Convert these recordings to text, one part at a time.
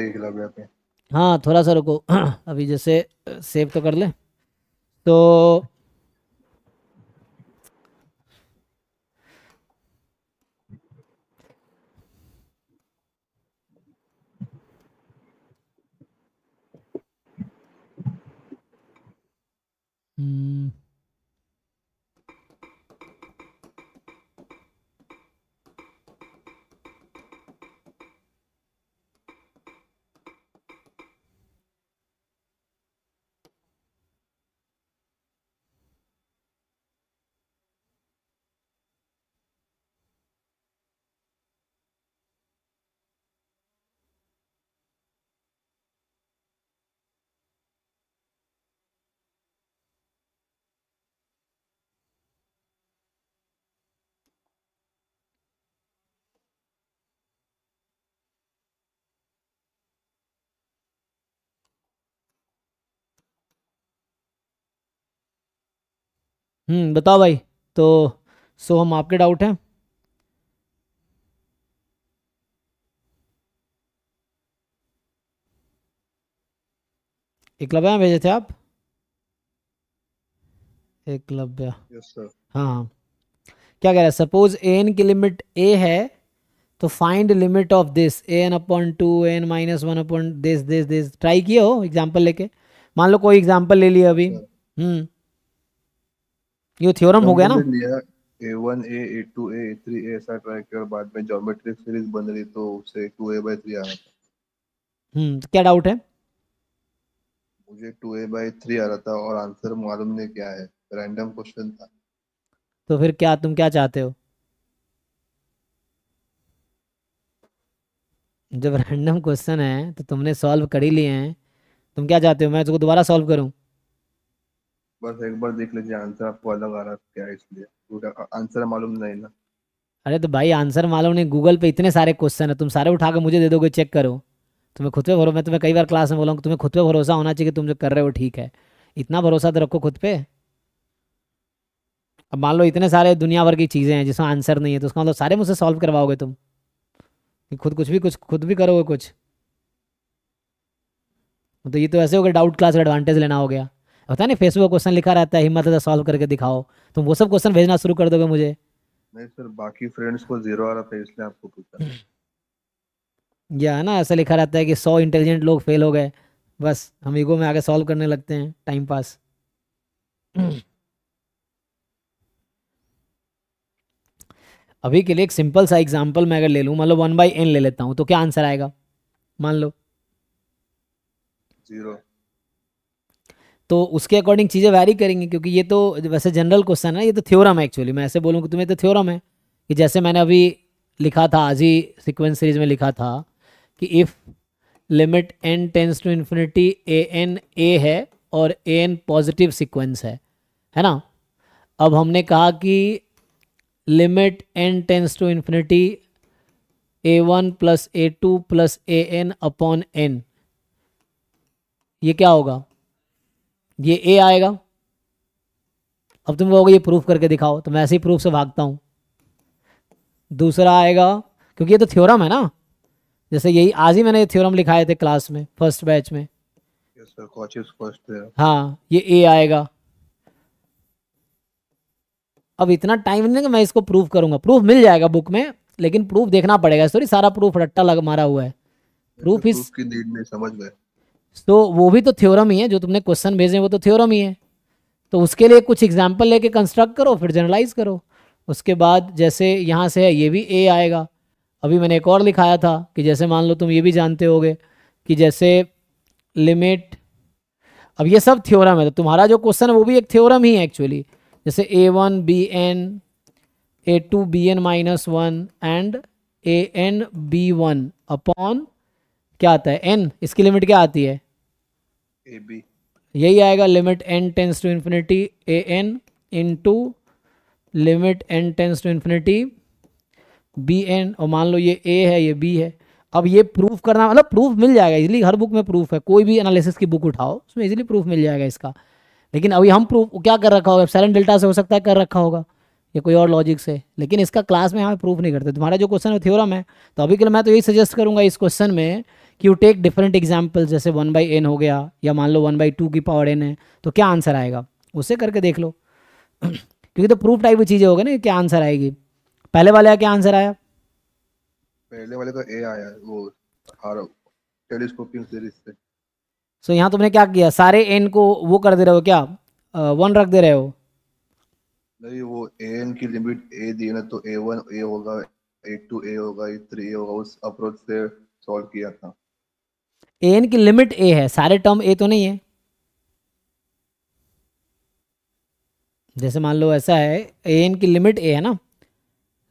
हाँ थोड़ा सा रुको अभी जैसे सेव तो कर ले तो हम्म, बताओ भाई तो सो हम आपके डाउट हैं एकलव्या भेजे थे आप एकलव्या yes, sir. हाँ, हाँ। क्या कह रहा है सपोज ए एन की लिमिट ए है तो find limit of this a n upon two a n minus one upon this this this try किए हो एग्जाम्पल लेके मान लो कोई एग्जाम्पल ले लिया अभी हम्म ये थ्योरम हो गया ना A1 A2 A3 ऐसा ट्राई किया और बाद में ज्योमेट्रिक सीरीज बन रही तो आ रहा था हम्म क्या डाउट है मुझे आ रहा था और आंसर मालूम नहीं क्या है रैंडम क्वेश्चन था तो फिर क्या तुम क्या चाहते हो जब रैंडम क्वेश्चन है तो तुमने सॉल्व कर ही लिए हैं तुम क्या चाहते हो मैं दोबारा सॉल्व करूं बस एक बार देख लीजिए आंसर आपको अलग आ रहा है क्या इसलिए आंसर मालूम नहीं ना अरे तो भाई आंसर मालूम नहीं गूगल पे इतने सारे क्वेश्चन है तुम सारे उठा के मुझे दे दोगे चेक करो तुम्हें खुद पे भरोसा मैं तुम्हें कई बार क्लास में बोला तुम्हें खुद पे भरोसा होना चाहिए कि तुम जो कर रहे हो ठीक है इतना भरोसा तो रखो खुद पे अब मान लो इतने सारे दुनिया भर की चीज़ें हैं जिसमें आंसर नहीं है तो उसका मतलब सारे मुझसे सॉल्व करवाओगे तुम खुद कुछ भी कुछ खुद भी करोगे कुछ तो ये तो ऐसे हो गया डाउट क्लास एडवांटेज लेना हो गया पता है ना फेसबुक क्वेश्चन लिखा रहता है हिम्मत सॉल्व तो करके दिखाओ तुम तो वो सब क्वेश्चन भेजना शुरू कर दोगे मुझे नहीं सर बाकी फ्रेंड्स को जीरो आ रहा था इसलिए आपको पूछा या ना ऐसा लिखा रहता है कि सौ इंटेलिजेंट लोग फेल हो गए बस हम ईगो में आगे सॉल्व करने लगते हैं टाइम पास अभी के लिए एक सिंपल सा एग्जांपल मैं अगर ले लूं मान लो वन बाई एन ले लेता हूं तो क्या आंसर आएगा मान लो जीरो तो उसके अकॉर्डिंग चीज़ें वैरी करेंगी क्योंकि ये तो वैसे जनरल क्वेश्चन है ये तो थ्योरम है एक्चुअली मैं ऐसे बोलूँ कि तुम्हें तो थ्योरम है कि जैसे मैंने अभी लिखा था आज ही सिक्वेंस सीरीज में लिखा था कि if limit n tends to infinity a n a है और ए एन पॉजिटिव सिक्वेंस है है ना अब हमने कहा कि limit n tends to infinity a one plus a two plus a n upon n ये क्या होगा ये ए आएगा अब तुम कहोगे ये प्रूफ करके दिखाओ तो मैं ऐसे ही प्रूफ से भागता हूँ दूसरा आएगा क्योंकि ये तो थ्योरम है ना जैसे यही आज ही मैंने ये थ्योरम लिखाए थे क्लास में फर्स्ट बैच में yes, sir, हाँ ये ए आएगा अब इतना टाइम नहीं कि मैं इसको प्रूफ करूंगा प्रूफ मिल जाएगा बुक में लेकिन प्रूफ देखना पड़ेगा सॉरी सारा प्रूफ रट्टा लग मारा हुआ है प्रूफ इस समझ में तो वो भी तो थ्योरम ही है जो तुमने क्वेश्चन भेजे वो तो थ्योरम ही है तो उसके लिए कुछ एग्जाम्पल लेके कंस्ट्रक्ट करो फिर जनरलाइज करो उसके बाद जैसे यहाँ से है ये भी ए आएगा अभी मैंने एक और लिखाया था कि जैसे मान लो तुम ये भी जानते होगे कि जैसे लिमिट अब ये सब थ्योरम है तो तुम्हारा जो क्वेश्चन है वो भी एक थ्योरम ही है एक्चुअली जैसे a one b n a two b n minus one and a n b one upon क्या आता है एन इसकी लिमिट क्या आती है ए बी यही आएगा limit n tends to infinity a n into limit n tends to infinity b n और मान लो ये ए है ये बी है अब ये प्रूफ करना मतलब प्रूफ मिल जाएगा इजिली हर बुक में प्रूफ है कोई भी एनालिसिस की बुक उठाओ उसमें इजिली प्रूफ मिल जाएगा इसका लेकिन अभी हम प्रूफ क्या कर रखा होगा सैलन डेल्टा से हो सकता है कर रखा होगा या कोई और लॉजिक से लेकिन इसका क्लास में हमें प्रूफ नहीं करते तुम्हारा जो क्वेश्चन है थ्योरम है तो अभी के लिए मैं तो यही सजेस्ट करूंगा इस क्वेश्चन में कि यू टेक डिफरेंट एग्जाम्पल जैसे वन बाई एन हो गया या मान लो वन बाई टू की पावर एन है तो क्या आंसर आएगा उसे करके देख लो क्योंकि तो प्रूफ टाइप की चीज़ें हो गए ना क्या आंसर आएगी पहले वाले का क्या आंसर आया पहले वाले का ए आया वो टेलीस्कोपिंग सीरीज से सो so, यहाँ तुमने क्या किया सारे एन को वो कर दे रहे हो क्या वन रख दे रहे हो नहीं वो एन की लिमिट ए दी ना तो ए वन ए होगा ए टू ए होगा ए थ्री ए होगा उस अप्रोच से सॉल्व किया था ए एन की लिमिट ए है सारे टर्म ए तो नहीं है जैसे मान लो ऐसा है ए एन की लिमिट ए है ना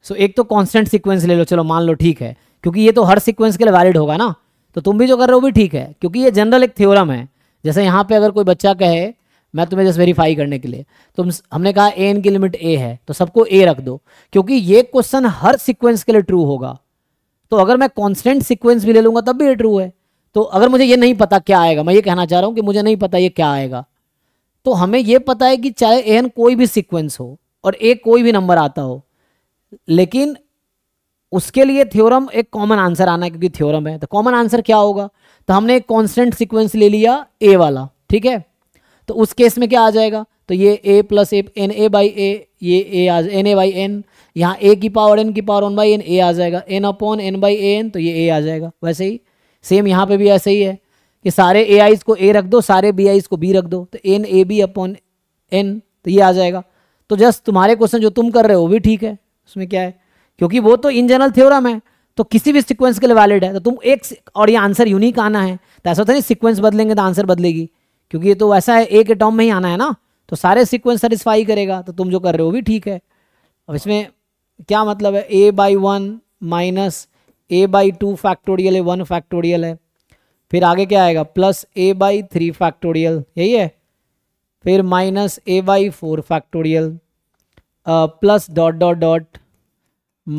सो so, एक तो कांस्टेंट सीक्वेंस ले लो चलो मान लो ठीक है क्योंकि ये तो हर सीक्वेंस के लिए वैलिड होगा ना तो तुम भी जो कर रहे हो भी ठीक है क्योंकि ये जनरल एक थ्योरम है जैसे यहाँ पे अगर कोई बच्चा कहे मैं तुम्हें जस्ट वेरीफाई करने के लिए तुम तो हमने कहा ए एन की लिमिट ए है तो सबको ए रख दो क्योंकि ये क्वेश्चन हर सिक्वेंस के लिए ट्रू होगा तो अगर मैं कॉन्स्टेंट सिक्वेंस भी ले लूंगा तब भी ये ट्रू है तो अगर मुझे ये नहीं पता क्या आएगा मैं ये कहना चाह रहा हूँ कि मुझे नहीं पता ये क्या आएगा तो हमें ये पता है कि चाहे एन कोई भी सिक्वेंस हो और ए कोई भी नंबर आता हो लेकिन उसके लिए थ्योरम एक कॉमन आंसर आना है क्योंकि थ्योरम है तो कॉमन आंसर क्या होगा तो हमने एक कॉन्स्टेंट सिक्वेंस ले लिया ए वाला ठीक है तो उस केस में क्या आ जाएगा तो ये a plus a n a by a ये ए आ एन ए बाई एन यहाँ ए की पावर एन की power one by n a आ जाएगा n upon n by a n तो ये ए आ जाएगा वैसे ही सेम यहाँ पे भी ऐसे ही है कि सारे ए आईज को ए रख दो सारे बी आईज को बी रख दो तो n a b upon n तो ये आ जाएगा तो जस्ट तुम्हारे क्वेश्चन जो तुम कर रहे हो वो भी ठीक है उसमें क्या है क्योंकि वो तो इन जनरल थ्योरम है तो किसी भी सिक्वेंस के लिए वैलिड है तो तुम एक और ये आंसर यूनिक आना है तो ऐसा होता है सिक्वेंस बदलेंगे तो आंसर बदलेगी क्योंकि ये तो ऐसा है एक एटॉम में ही आना है ना तो सारे सिक्वेंस सेटिस्फाई करेगा तो तुम जो कर रहे हो भी ठीक है अब इसमें क्या मतलब है a by one minus a by two factorial है वन फैक्टोरियल है फिर आगे क्या आएगा plus a by three factorial यही है फिर minus a by four factorial plus dot dot dot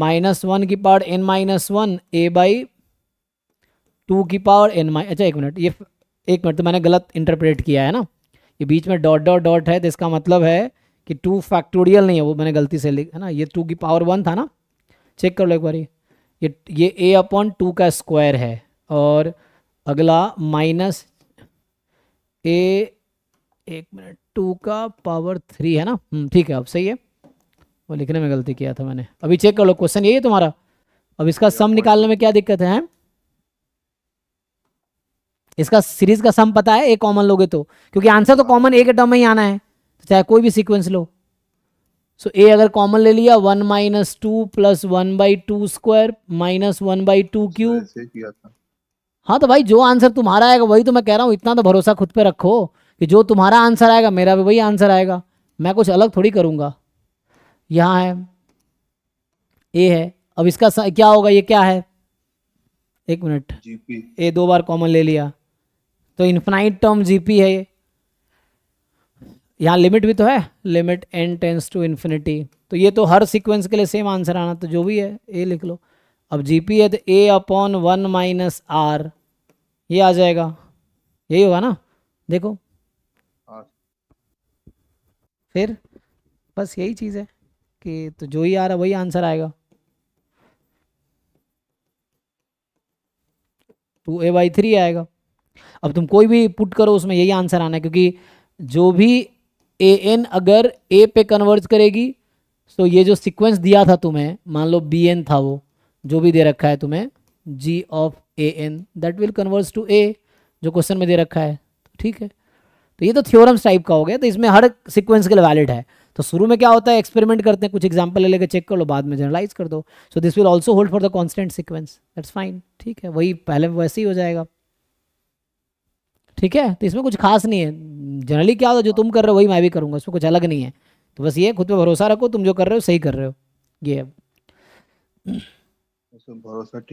minus one की power n minus one a by two की पावर एन माइ अच्छा एक मिनट ये एक मिनट तो मैंने गलत इंटरप्रेट किया है ना ये बीच में डॉट डॉट डॉट है तो इसका मतलब है कि टू फैक्टोरियल नहीं है वो मैंने गलती से लिख है ना ये टू की पावर वन था ना चेक कर लो एक बार ये ये ये ए अपॉन टू का स्क्वायर है और अगला माइनस ए एक मिनट टू का पावर थ्री है ना हम्म, ठीक है अब सही है वो लिखने में गलती किया था मैंने अभी चेक कर लो क्वेश्चन यही है तुम्हारा अब इसका सम निकालने में क्या दिक्कत है इसका सीरीज का सम पता है ए कॉमन लोगे तो क्योंकि आंसर तो कॉमन ए के टर्म में ही आना है तो चाहे कोई भी सीक्वेंस लो सो ए अगर कॉमन ले लिया one minus two plus one by two square minus one by two cube हाँ तो भाई जो आंसर तुम्हारा आएगा वही तो मैं कह रहा हूँ इतना तो भरोसा खुद पे रखो कि जो तुम्हारा आंसर आएगा मेरा भी वही आंसर आएगा मैं कुछ अलग थोड़ी करूंगा यहाँ है ए है अब इसका क्या होगा ये क्या है एक मिनट ए दो बार कॉमन ले लिया तो इन्फिनाइट टर्म जीपी है ये यहाँ लिमिट भी तो है limit n tends to infinity तो ये तो हर सीक्वेंस के लिए सेम आंसर आना तो जो भी है ए लिख लो अब जी पी है तो a upon one minus r ये आ जाएगा यही होगा ना देखो हाँ। फिर बस यही चीज़ है कि तो जो ही आ रहा वही आंसर आएगा टू ए बाई थ्री आएगा अब तुम कोई भी पुट करो उसमें यही आंसर आना है क्योंकि जो भी ए एन अगर ए पे कन्वर्ज करेगी तो ये जो सीक्वेंस दिया था तुम्हें मान लो बी एन था वो जो भी दे रखा है तुम्हें G of a n that will converse to a जो क्वेश्चन में दे रखा है तो ठीक है तो ये तो थ्योरम्स टाइप का हो गया तो इसमें हर सीक्वेंस के लिए वैलिड है तो शुरू में क्या होता है एक्सपेरिमेंट करते हैं कुछ एग्जाम्पल ले लेकर चेक कर लो बाद में जनरलाइज कर दो so this will also hold for the constant sequence that's fine ठीक है वही पहले वैसे ही हो जाएगा ठीक है तो इसमें कुछ खास नहीं है जनरली क्या होता है जो तुम कर रहे हो वही मैं भी करूँगा इसमें कुछ अलग नहीं है तो बस ये खुद पे भरोसा रखो तुम जो कर रहे हो सही कर रहे हो ये भरोसा